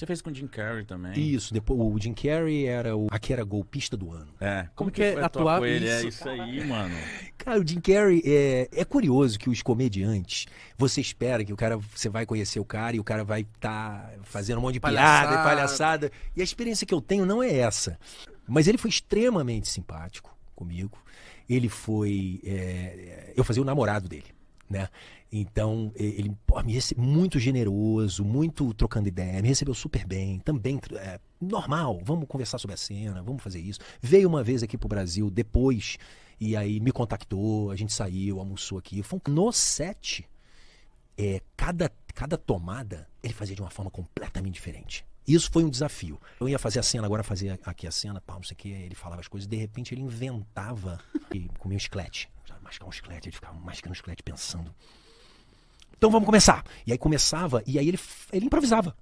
Você fez com o Jim Carrey também. Isso, depois o Jim Carrey era o aqui era golpista do ano. É. Como, Como que, que com ele? Isso, é isso cara. aí, mano. Cara, o Jim Carrey é, é curioso que os comediantes, você espera que o cara, você vai conhecer o cara e o cara vai estar tá fazendo um monte de palhaçada. piada e palhaçada. E a experiência que eu tenho não é essa. Mas ele foi extremamente simpático comigo. Ele foi, é, é eu fazia o namorado dele né? Então, ele pô, me recebeu muito generoso, muito trocando ideia, me recebeu super bem, também é, normal, vamos conversar sobre a cena, vamos fazer isso. Veio uma vez aqui pro Brasil depois, e aí me contactou, a gente saiu, almoçou aqui. Foi um... no set, é, cada, cada tomada ele fazia de uma forma completamente diferente. Isso foi um desafio. Eu ia fazer a cena, agora fazer aqui a cena, pá, não sei o que, ele falava as coisas, de repente ele inventava e comia um chiclete mascar um chiclete, ele ficava mascando um chiclete pensando. Então vamos começar. E aí começava, e aí ele, ele improvisava.